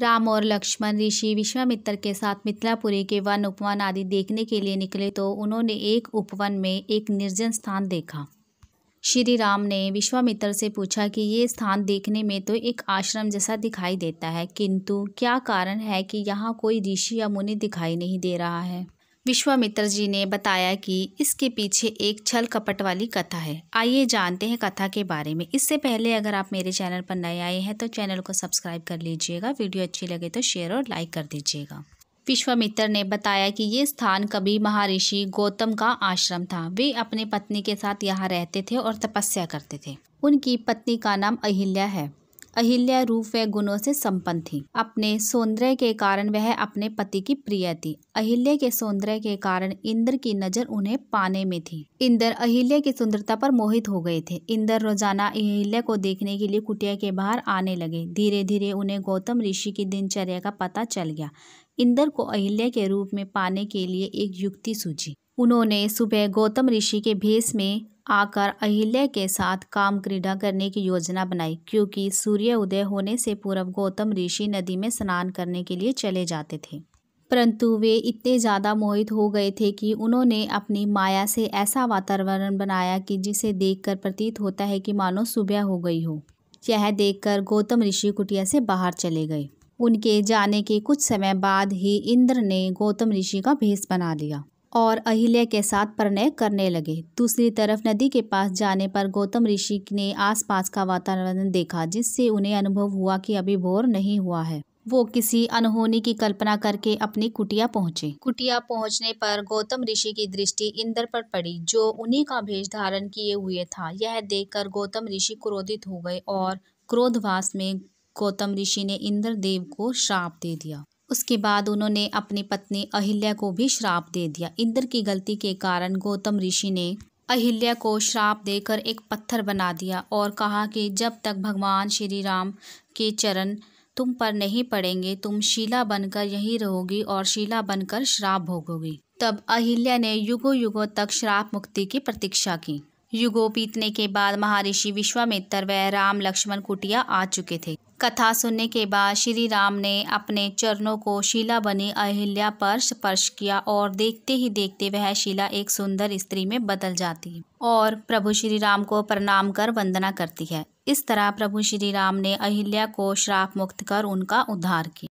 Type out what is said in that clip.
राम और लक्ष्मण ऋषि विश्वामित्र के साथ मिथिलापुरी के वन उपवन आदि देखने के लिए निकले तो उन्होंने एक उपवन में एक निर्जन स्थान देखा श्री राम ने विश्वामित्र से पूछा कि ये स्थान देखने में तो एक आश्रम जैसा दिखाई देता है किंतु क्या कारण है कि यहाँ कोई ऋषि या मुनि दिखाई नहीं दे रहा है विश्वामित्र जी ने बताया कि इसके पीछे एक छल कपट वाली कथा है आइए जानते हैं कथा के बारे में इससे पहले अगर आप मेरे चैनल पर नए आए हैं तो चैनल को सब्सक्राइब कर लीजिएगा वीडियो अच्छी लगे तो शेयर और लाइक कर दीजिएगा विश्वामित्र ने बताया कि ये स्थान कभी महर्षि गौतम का आश्रम था वे अपने पत्नी के साथ यहाँ रहते थे और तपस्या करते थे उनकी पत्नी का नाम अहिल्या है अहिल्या रूप व गुणों से संपन्न थी अपने सौंदर्य के कारण वह अपने पति की प्रिय थी अहिल्या के सौंदर्य के कारण इंद्र की नजर उन्हें पाने में थी इंद्र अहिल्या की सुंदरता पर मोहित हो गए थे इंद्र रोजाना अहिल्या को देखने के लिए कुटिया के बाहर आने लगे धीरे धीरे उन्हें गौतम ऋषि की दिनचर्या का पता चल गया इंद्र को अहिल्या के रूप में पाने के लिए एक युक्ति सूझी उन्होंने सुबह गौतम ऋषि के भेष में आकर अहिल्या के साथ काम क्रीड़ा करने की योजना बनाई क्योंकि सूर्य उदय होने से पूर्व गौतम ऋषि नदी में स्नान करने के लिए चले जाते थे परंतु वे इतने ज़्यादा मोहित हो गए थे कि उन्होंने अपनी माया से ऐसा वातावरण बनाया कि जिसे देखकर प्रतीत होता है कि मानो सुबह हो गई हो यह देखकर गौतम ऋषि कुटिया से बाहर चले गए उनके जाने के कुछ समय बाद ही इंद्र ने गौतम ऋषि का भेष बना लिया और अहिल्या के साथ प्रणय करने लगे दूसरी तरफ नदी के पास जाने पर गौतम ऋषि ने आसपास का वातावरण देखा जिससे उन्हें अनुभव हुआ कि अभी भोर नहीं हुआ है वो किसी अनहोनी की कल्पना करके अपनी कुटिया पहुंचे कुटिया पहुंचने पर गौतम ऋषि की दृष्टि इंद्र पर पड़ी जो उन्हीं का भेष धारण किए हुए था यह देखकर गौतम ऋषि क्रोधित हो गए और क्रोधवास में गौतम ऋषि ने इंद्र देव को श्राप दे दिया उसके बाद उन्होंने अपनी पत्नी अहिल्या को भी श्राप दे दिया इंद्र की गलती के कारण गौतम ऋषि ने अहिल्या को श्राप देकर एक पत्थर बना दिया और कहा कि जब तक भगवान श्री राम के चरण तुम पर नहीं पड़ेंगे तुम शीला बनकर यहीं रहोगी और शीला बनकर श्राप भोगोगी तब अहिल्या ने युगों युगों तक श्राप मुक्ति की प्रतीक्षा की युगो बीतने के बाद महर्षि विश्वामित्र व राम लक्ष्मण कुटिया आ चुके थे कथा सुनने के बाद श्री राम ने अपने चरणों को शिला बनी अहिल्या पर स्पर्श किया और देखते ही देखते वह शिला एक सुंदर स्त्री में बदल जाती है और प्रभु श्री राम को प्रणाम कर वंदना करती है इस तरह प्रभु श्री राम ने अहिल्या को श्राप मुक्त कर उनका उद्धार किया